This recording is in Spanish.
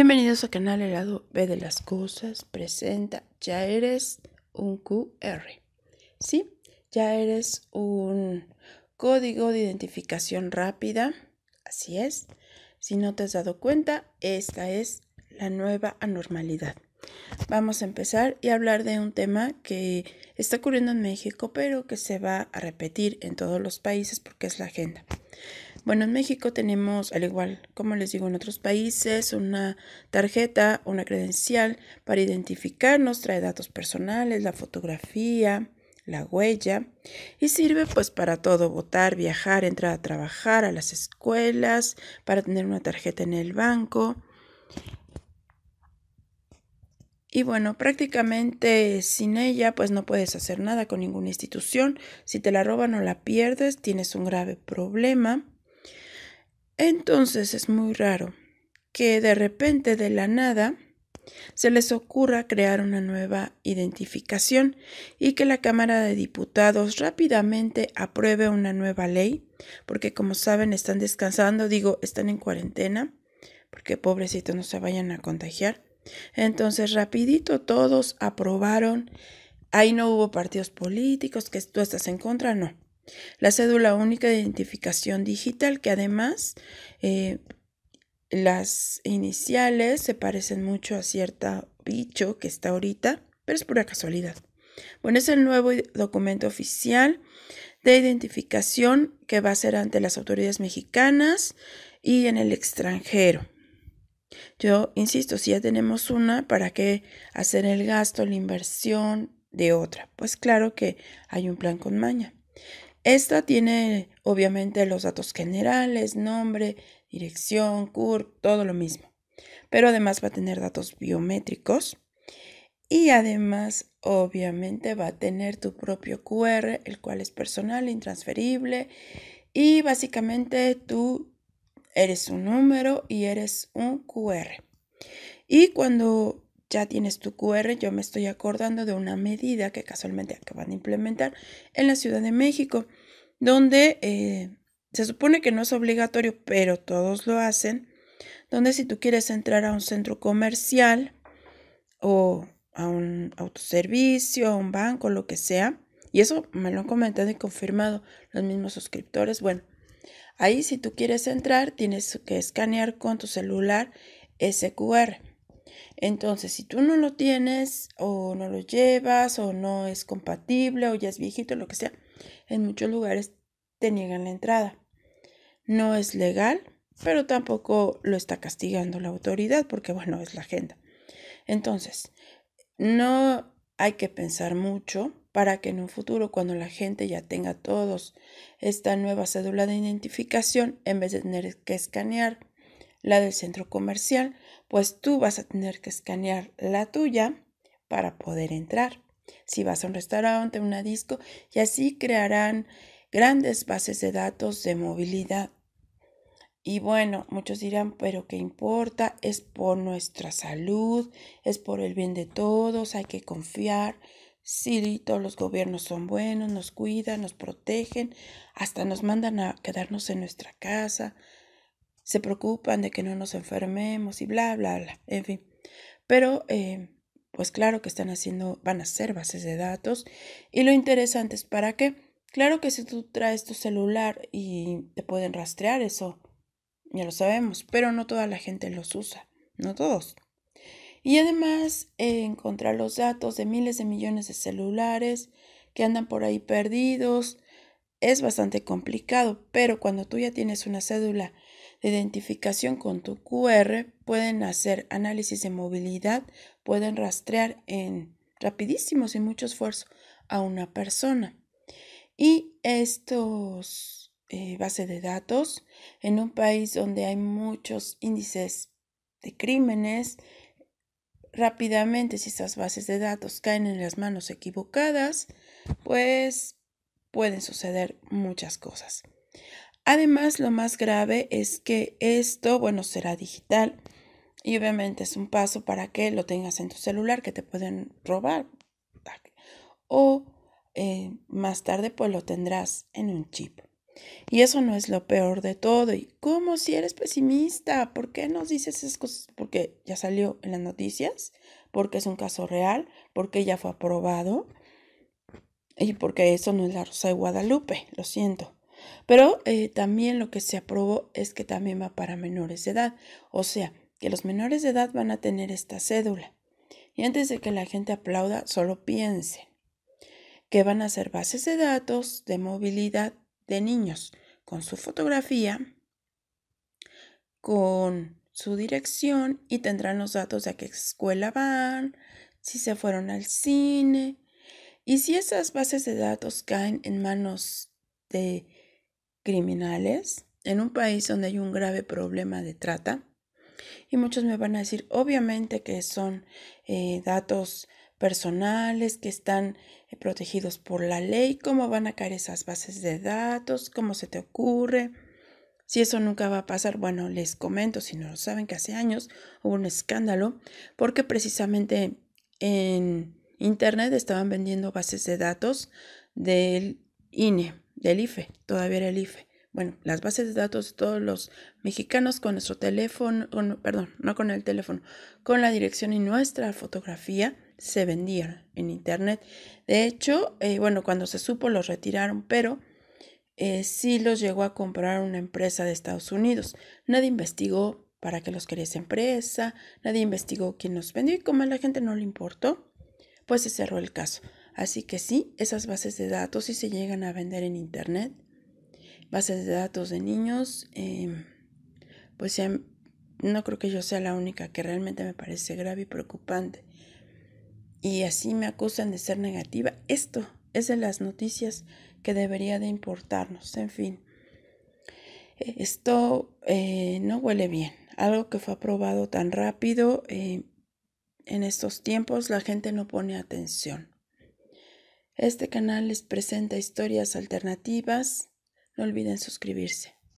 Bienvenidos a canal helado B de las cosas. Presenta, ya eres un QR. ¿Sí? Ya eres un código de identificación rápida. Así es. Si no te has dado cuenta, esta es la nueva anormalidad. Vamos a empezar y hablar de un tema que está ocurriendo en México, pero que se va a repetir en todos los países porque es la agenda. Bueno, en México tenemos, al igual como les digo en otros países, una tarjeta, una credencial para identificarnos, trae datos personales, la fotografía, la huella y sirve pues para todo, votar, viajar, entrar a trabajar, a las escuelas, para tener una tarjeta en el banco. Y bueno, prácticamente sin ella pues no puedes hacer nada con ninguna institución. Si te la roban o la pierdes, tienes un grave problema. Entonces es muy raro que de repente de la nada se les ocurra crear una nueva identificación y que la Cámara de Diputados rápidamente apruebe una nueva ley, porque como saben están descansando, digo, están en cuarentena, porque pobrecitos no se vayan a contagiar. Entonces rapidito todos aprobaron, ahí no hubo partidos políticos, que tú estás en contra, no. La cédula única de identificación digital, que además eh, las iniciales se parecen mucho a cierta bicho que está ahorita, pero es pura casualidad. Bueno, es el nuevo documento oficial de identificación que va a ser ante las autoridades mexicanas y en el extranjero. Yo insisto, si ya tenemos una, ¿para qué hacer el gasto, la inversión de otra? Pues claro que hay un plan con maña. Esta tiene obviamente los datos generales, nombre, dirección, CURP, todo lo mismo. Pero además va a tener datos biométricos y además obviamente va a tener tu propio QR, el cual es personal, intransferible y básicamente tú eres un número y eres un QR. Y cuando ya tienes tu QR, yo me estoy acordando de una medida que casualmente acaban de implementar en la Ciudad de México donde eh, se supone que no es obligatorio, pero todos lo hacen, donde si tú quieres entrar a un centro comercial o a un autoservicio, a un banco, lo que sea, y eso me lo han comentado y confirmado los mismos suscriptores, bueno, ahí si tú quieres entrar, tienes que escanear con tu celular ese QR. Entonces, si tú no lo tienes o no lo llevas o no es compatible o ya es viejito, lo que sea, en muchos lugares te niegan la entrada. No es legal, pero tampoco lo está castigando la autoridad porque, bueno, es la agenda. Entonces, no hay que pensar mucho para que en un futuro, cuando la gente ya tenga todos esta nueva cédula de identificación, en vez de tener que escanear la del centro comercial, pues tú vas a tener que escanear la tuya para poder entrar. Si vas a un restaurante, una disco, y así crearán grandes bases de datos de movilidad. Y bueno, muchos dirán, pero ¿qué importa? Es por nuestra salud, es por el bien de todos, hay que confiar. Sí, todos los gobiernos son buenos, nos cuidan, nos protegen, hasta nos mandan a quedarnos en nuestra casa, se preocupan de que no nos enfermemos y bla, bla, bla, en fin. Pero eh, pues claro que están haciendo, van a ser bases de datos. Y lo interesante es para qué. Claro que si tú traes tu celular y te pueden rastrear eso, ya lo sabemos, pero no toda la gente los usa, no todos. Y además eh, encontrar los datos de miles de millones de celulares que andan por ahí perdidos es bastante complicado, pero cuando tú ya tienes una cédula de identificación con tu QR, pueden hacer análisis de movilidad, pueden rastrear en rapidísimo, sin mucho esfuerzo, a una persona. Y estos eh, bases de datos, en un país donde hay muchos índices de crímenes, rápidamente si estas bases de datos caen en las manos equivocadas, pues pueden suceder muchas cosas. Además, lo más grave es que esto, bueno, será digital y obviamente es un paso para que lo tengas en tu celular que te pueden robar o eh, más tarde pues lo tendrás en un chip. Y eso no es lo peor de todo. ¿Y cómo si eres pesimista? ¿Por qué nos dices esas cosas? Porque ya salió en las noticias, porque es un caso real, porque ya fue aprobado y porque eso no es la Rosa de Guadalupe, lo siento. Pero eh, también lo que se aprobó es que también va para menores de edad, o sea, que los menores de edad van a tener esta cédula. Y antes de que la gente aplauda, solo piense que van a ser bases de datos de movilidad de niños con su fotografía, con su dirección y tendrán los datos de a qué escuela van, si se fueron al cine. Y si esas bases de datos caen en manos de criminales en un país donde hay un grave problema de trata. Y muchos me van a decir, obviamente que son eh, datos personales que están eh, protegidos por la ley, ¿cómo van a caer esas bases de datos? ¿Cómo se te ocurre? Si eso nunca va a pasar, bueno, les comento, si no lo saben, que hace años hubo un escándalo porque precisamente en Internet estaban vendiendo bases de datos del INE del IFE, todavía era el IFE. Bueno, las bases de datos de todos los mexicanos con nuestro teléfono, perdón, no con el teléfono, con la dirección y nuestra fotografía se vendían en internet. De hecho, eh, bueno, cuando se supo los retiraron, pero eh, sí los llegó a comprar una empresa de Estados Unidos. Nadie investigó para qué los quería esa empresa, nadie investigó quién los vendió y como a la gente no le importó, pues se cerró el caso. Así que sí, esas bases de datos sí se llegan a vender en Internet, bases de datos de niños, em, pues no creo que yo sea la única que realmente me parece grave y preocupante. Y así me acusan de ser negativa. Esto es de las noticias que debería de importarnos. En fin, eh, esto eh, no huele bien. Algo que fue aprobado tan rápido eh, en estos tiempos, la gente no pone atención. Este canal les presenta historias alternativas. No olviden suscribirse.